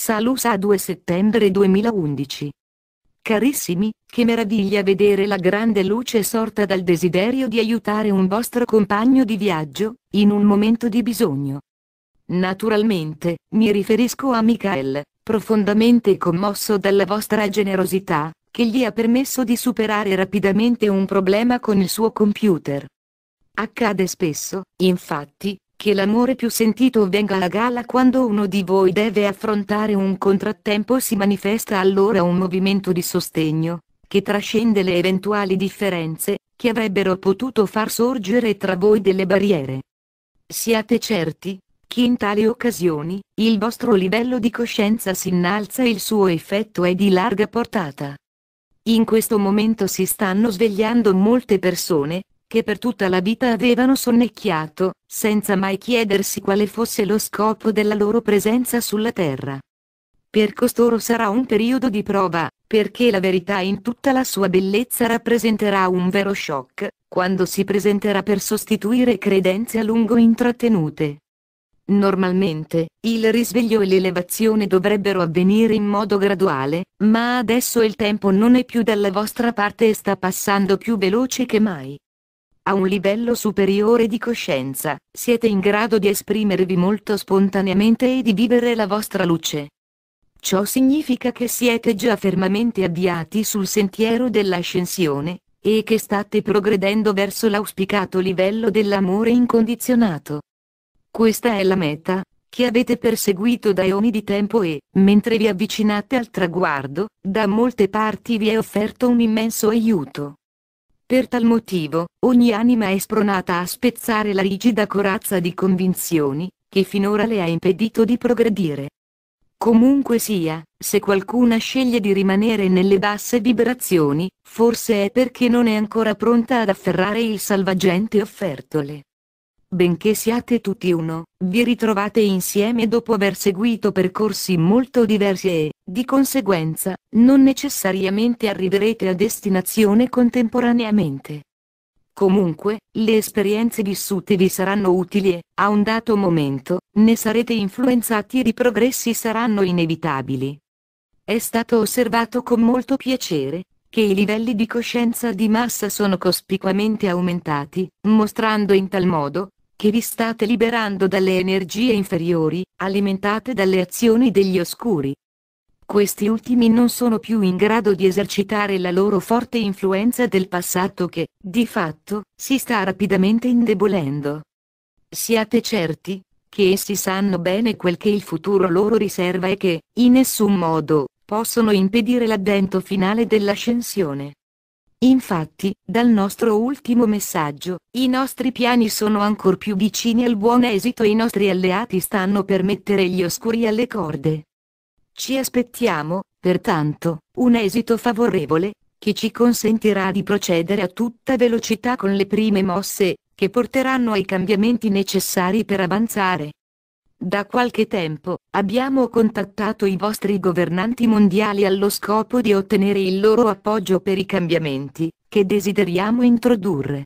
Salusa 2 settembre 2011. Carissimi, che meraviglia vedere la grande luce sorta dal desiderio di aiutare un vostro compagno di viaggio, in un momento di bisogno. Naturalmente, mi riferisco a Michael, profondamente commosso dalla vostra generosità, che gli ha permesso di superare rapidamente un problema con il suo computer. Accade spesso, infatti, che l'amore più sentito venga a galla quando uno di voi deve affrontare un contrattempo si manifesta allora un movimento di sostegno, che trascende le eventuali differenze, che avrebbero potuto far sorgere tra voi delle barriere. Siate certi, che in tali occasioni, il vostro livello di coscienza si innalza e il suo effetto è di larga portata. In questo momento si stanno svegliando molte persone, che per tutta la vita avevano sonnecchiato, senza mai chiedersi quale fosse lo scopo della loro presenza sulla terra. Per costoro sarà un periodo di prova, perché la verità in tutta la sua bellezza rappresenterà un vero shock, quando si presenterà per sostituire credenze a lungo intrattenute. Normalmente, il risveglio e l'elevazione dovrebbero avvenire in modo graduale, ma adesso il tempo non è più dalla vostra parte e sta passando più veloce che mai a un livello superiore di coscienza, siete in grado di esprimervi molto spontaneamente e di vivere la vostra luce. Ciò significa che siete già fermamente avviati sul sentiero dell'ascensione, e che state progredendo verso l'auspicato livello dell'amore incondizionato. Questa è la meta, che avete perseguito da eoni di tempo e, mentre vi avvicinate al traguardo, da molte parti vi è offerto un immenso aiuto. Per tal motivo, ogni anima è spronata a spezzare la rigida corazza di convinzioni, che finora le ha impedito di progredire. Comunque sia, se qualcuna sceglie di rimanere nelle basse vibrazioni, forse è perché non è ancora pronta ad afferrare il salvagente offertole. Benché siate tutti uno, vi ritrovate insieme dopo aver seguito percorsi molto diversi e, di conseguenza, non necessariamente arriverete a destinazione contemporaneamente. Comunque, le esperienze vissute vi saranno utili e, a un dato momento, ne sarete influenzati ed i progressi saranno inevitabili. È stato osservato con molto piacere, che i livelli di coscienza di massa sono cospicuamente aumentati, mostrando in tal modo, che vi state liberando dalle energie inferiori, alimentate dalle azioni degli oscuri. Questi ultimi non sono più in grado di esercitare la loro forte influenza del passato che, di fatto, si sta rapidamente indebolendo. Siate certi, che essi sanno bene quel che il futuro loro riserva e che, in nessun modo, possono impedire l'avvento finale dell'ascensione. Infatti, dal nostro ultimo messaggio, i nostri piani sono ancor più vicini al buon esito e i nostri alleati stanno per mettere gli oscuri alle corde. Ci aspettiamo, pertanto, un esito favorevole, che ci consentirà di procedere a tutta velocità con le prime mosse, che porteranno ai cambiamenti necessari per avanzare. Da qualche tempo, abbiamo contattato i vostri governanti mondiali allo scopo di ottenere il loro appoggio per i cambiamenti, che desideriamo introdurre.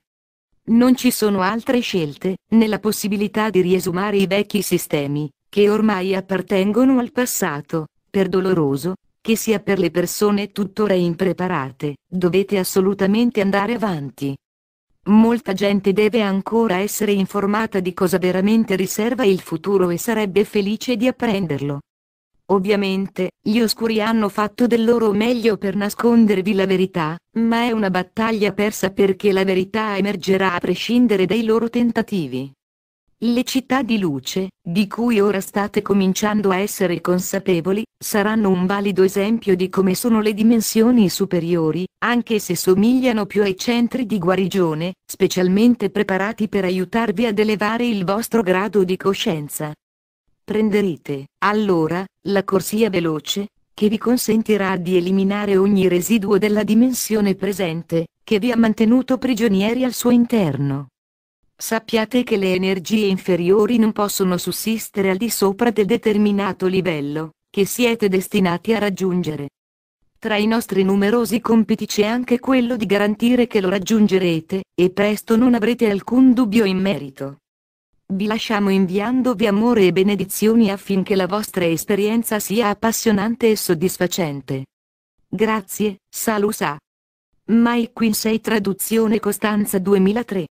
Non ci sono altre scelte, nella possibilità di riesumare i vecchi sistemi, che ormai appartengono al passato, per doloroso, che sia per le persone tuttora impreparate, dovete assolutamente andare avanti. Molta gente deve ancora essere informata di cosa veramente riserva il futuro e sarebbe felice di apprenderlo. Ovviamente, gli oscuri hanno fatto del loro meglio per nascondervi la verità, ma è una battaglia persa perché la verità emergerà a prescindere dai loro tentativi. Le città di luce, di cui ora state cominciando a essere consapevoli, saranno un valido esempio di come sono le dimensioni superiori, anche se somigliano più ai centri di guarigione, specialmente preparati per aiutarvi ad elevare il vostro grado di coscienza. Prenderete, allora, la corsia veloce, che vi consentirà di eliminare ogni residuo della dimensione presente, che vi ha mantenuto prigionieri al suo interno. Sappiate che le energie inferiori non possono sussistere al di sopra del determinato livello, che siete destinati a raggiungere. Tra i nostri numerosi compiti c'è anche quello di garantire che lo raggiungerete, e presto non avrete alcun dubbio in merito. Vi lasciamo inviandovi amore e benedizioni affinché la vostra esperienza sia appassionante e soddisfacente. Grazie, Salusa. Mike Quinsey Traduzione Costanza 2003